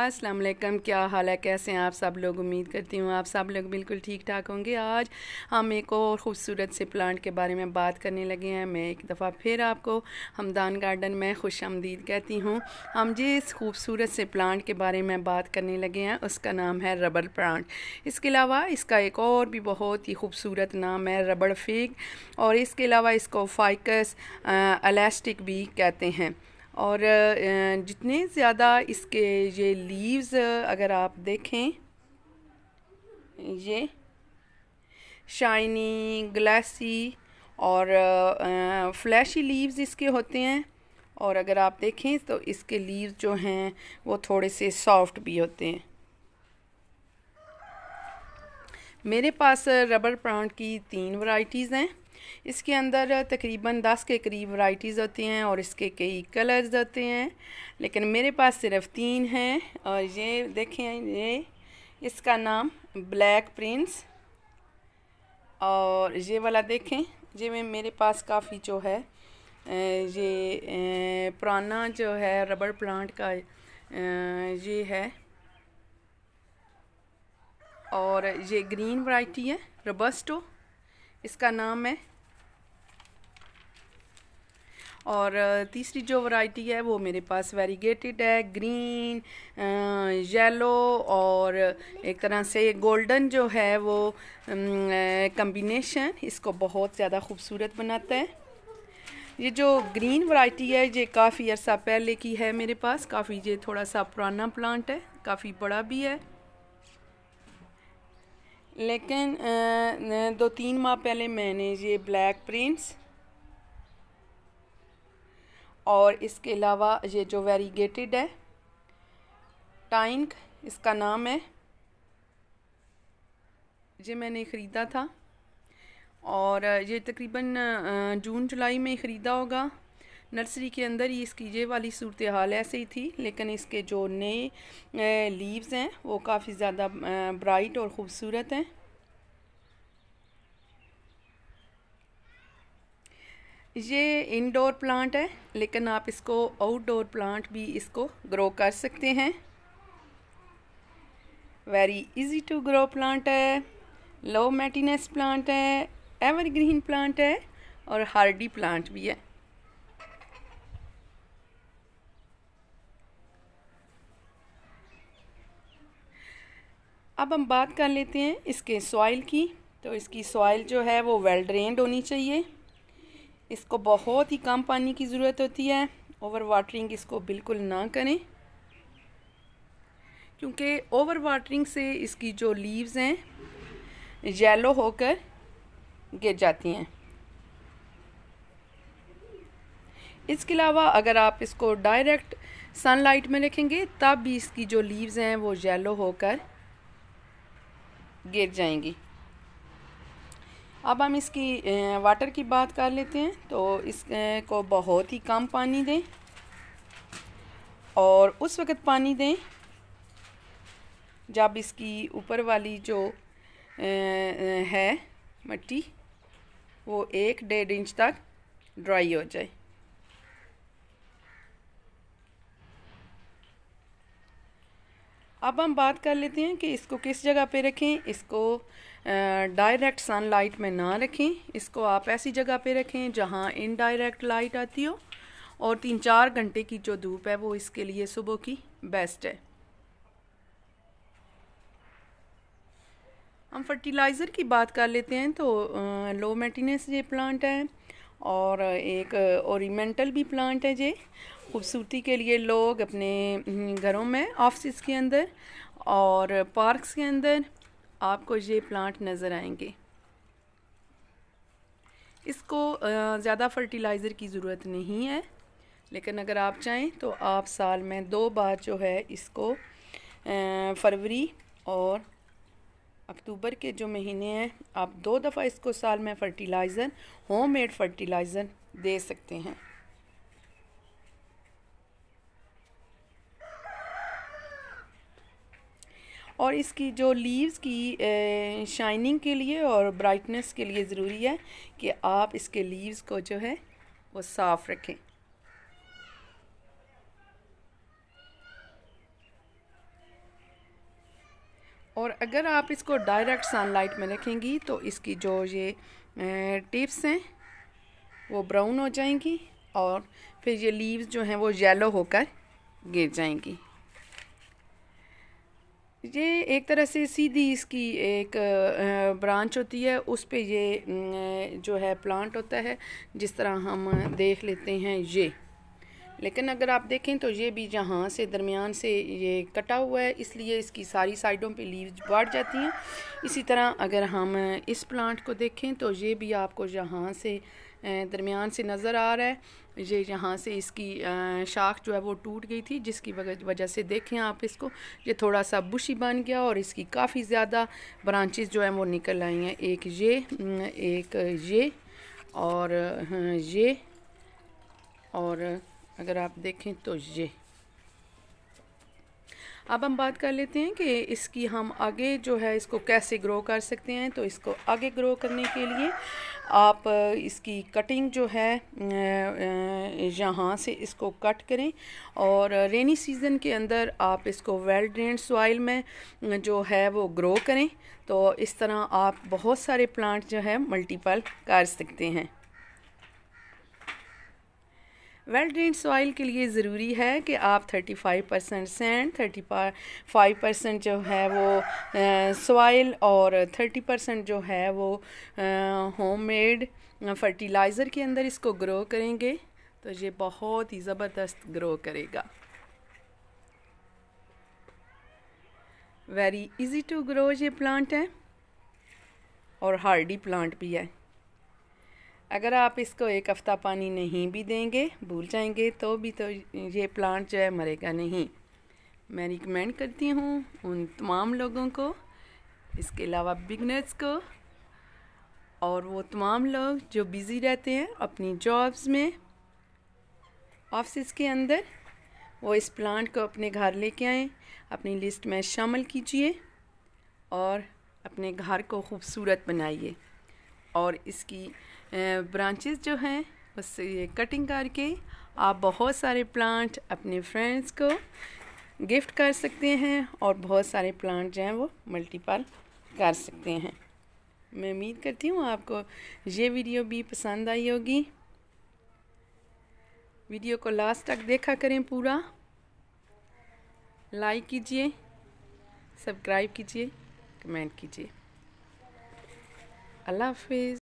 अस्सलाम वालेकुम क्या हाल है कैसे हैं आप सब लोग उम्मीद करती हूँ आप सब लोग बिल्कुल ठीक ठाक होंगे आज हम एक और ख़ूबसूरत से प्लांट के बारे में बात करने लगे हैं मैं एक दफ़ा फिर आपको हमदान गार्डन में खुश आमदीद कहती हूँ हम जिस खूबसूरत से प्लांट के बारे में बात करने लगे हैं उसका नाम है रबड़ प्लांट इसके अलावा इसका एक और भी बहुत ही खूबसूरत नाम है रबड़ फेक और इसके अलावा इसको फाइकस अलास्टिक भी कहते हैं और जितने ज़्यादा इसके ये लीव्स अगर आप देखें ये शाइनी ग्लासी और फ्लैशी लीव्स इसके होते हैं और अगर आप देखें तो इसके लीव्स जो हैं वो थोड़े से सॉफ्ट भी होते हैं मेरे पास रबर प्लांट की तीन वैरायटीज़ हैं इसके अंदर तकरीबन दस के करीब वाइटीज़ होती हैं और इसके कई कलर्स होते हैं लेकिन मेरे पास सिर्फ तीन हैं और ये देखें ये इसका नाम ब्लैक प्रिंस और ये वाला देखें जे में मेरे पास काफ़ी जो है ये पुराना जो है रबर प्लांट का ये है और ये ग्रीन वाइटी है रबस्टो इसका नाम है और तीसरी जो वैरायटी है वो मेरे पास वेरीगेटेड है ग्रीन येलो और एक तरह से गोल्डन जो है वो कम्बिनेशन इसको बहुत ज़्यादा खूबसूरत बनाता है ये जो ग्रीन वैरायटी है ये काफ़ी अर्सा पहले की है मेरे पास काफ़ी ये थोड़ा सा पुराना प्लांट है काफ़ी बड़ा भी है लेकिन दो तीन माह पहले मैंने ये ब्लैक प्रिंट्स और इसके अलावा ये जो वेरीगेटेड है टाइंक इसका नाम है ये मैंने ख़रीदा था और ये तकरीबन जून जुलाई में ख़रीदा होगा नर्सरी के अंदर ही इसकी ये वाली सूरत हाल ऐसे ही थी लेकिन इसके जो नए लीव्स हैं वो काफ़ी ज़्यादा ब्राइट और ख़ूबसूरत हैं ये इंडोर प्लांट है लेकिन आप इसको आउटडोर प्लांट भी इसको ग्रो कर सकते हैं very easy to grow plant है लो मेटिनेस प्लांट है एवरग्रीन प्लांट है और हार्डी प्लांट भी है अब हम बात कर लेते हैं इसके सॉइल की तो इसकी सॉइल जो है वो वेल ड्रेन्ड होनी चाहिए इसको बहुत ही कम पानी की ज़रूरत होती है ओवर वाटरिंग इसको बिल्कुल ना करें क्योंकि ओवर वाटरिंग से इसकी जो लीव्स हैं येलो होकर गिर जाती हैं इसके अलावा अगर आप इसको डायरेक्ट सनलाइट में रखेंगे तब भी इसकी जो लीव्स हैं वो येलो होकर गिर जाएंगी अब हम इसकी वाटर की बात कर लेते हैं तो इसको बहुत ही कम पानी दें और उस वक़्त पानी दें जब इसकी ऊपर वाली जो है मट्टी वो एक डेढ़ इंच तक ड्राई हो जाए अब हम बात कर लेते हैं कि इसको किस जगह पे रखें इसको डायरेक्ट सनलाइट में ना रखें इसको आप ऐसी जगह पे रखें जहाँ इनडायरेक्ट लाइट आती हो और तीन चार घंटे की जो धूप है वो इसके लिए सुबह की बेस्ट है हम फर्टिलाइज़र की बात कर लेते हैं तो लो मेंटेनेंस ये प्लांट है और एक ओरिमेंटल भी प्लांट है ये खूबसूरती के लिए लोग अपने हम्म, घरों में ऑफिस के अंदर और पार्क्स के अंदर आपको ये प्लांट नज़र आएंगे इसको ज़्यादा फर्टिलाइज़र की ज़रूरत नहीं है लेकिन अगर आप चाहें तो आप साल में दो बार जो है इसको फरवरी और अक्टूबर के जो महीने हैं आप दो दफ़ा इसको साल में फर्टिलाइज़र होममेड फर्टिलाइज़र दे सकते हैं और इसकी जो लीव्स की शाइनिंग के लिए और ब्राइटनेस के लिए ज़रूरी है कि आप इसके लीव्स को जो है वो साफ़ रखें और अगर आप इसको डायरेक्ट सनलाइट में रखेंगी तो इसकी जो ये टिप्स हैं वो ब्राउन हो जाएंगी और फिर ये लीव्स जो हैं वो येलो होकर गिर जाएंगी ये एक तरह से सीधी इसकी एक ब्रांच होती है उस पे ये जो है प्लांट होता है जिस तरह हम देख लेते हैं ये लेकिन अगर आप देखें तो ये भी जहाँ से दरमियान से ये कटा हुआ है इसलिए इसकी सारी साइडों पे लीव्स बढ़ जाती हैं इसी तरह अगर हम इस प्लांट को देखें तो ये भी आपको जहाँ से दरमियान से नज़र आ रहा है ये यहाँ से इसकी शाख जो है वो टूट गई थी जिसकी वजह से देखें आप इसको ये थोड़ा सा बुशी बन गया और इसकी काफ़ी ज़्यादा ब्रांचेस जो हैं वो निकल आई हैं एक ये एक ये और हाँ, ये और अगर आप देखें तो ये अब हम बात कर लेते हैं कि इसकी हम आगे जो है इसको कैसे ग्रो कर सकते हैं तो इसको आगे ग्रो करने के लिए आप इसकी कटिंग जो है यहाँ से इसको कट करें और रेनी सीज़न के अंदर आप इसको वेल ड्रेन सॉइल में जो है वो ग्रो करें तो इस तरह आप बहुत सारे प्लांट जो है मल्टीपल कर सकते हैं वेल ड्रेन सॉइल के लिए ज़रूरी है कि आप 35 percent sand thirty five percent जो है वो सॉइल और 30 परसेंट जो है वो होममेड फर्टिलाइज़र के अंदर इसको ग्रो करेंगे तो ये बहुत ही ज़बरदस्त ग्रो करेगा वेरी इजी टू ग्रो ये प्लांट है और हार्डी प्लांट भी है अगर आप इसको एक हफ़्ता पानी नहीं भी देंगे भूल जाएंगे तो भी तो ये प्लांट जो है मरेगा नहीं मैं रिकमेंड करती हूँ उन तमाम लोगों को इसके अलावा बिगनर्स को और वो तमाम लोग जो बिज़ी रहते हैं अपनी जॉब्स में ऑफिस के अंदर वो इस प्लांट को अपने घर लेके आएँ अपनी लिस्ट में शामिल कीजिए और अपने घर को खूबसूरत बनाइए और इसकी ब्रांचेस जो हैं उससे ये कटिंग करके आप बहुत सारे प्लांट अपने फ्रेंड्स को गिफ्ट कर सकते हैं और बहुत सारे प्लांट जो हैं वो मल्टीपल कर सकते हैं मैं उम्मीद करती हूँ आपको ये वीडियो भी पसंद आई होगी वीडियो को लास्ट तक देखा करें पूरा लाइक कीजिए सब्सक्राइब कीजिए कमेंट कीजिए अल्लाह हाफिज़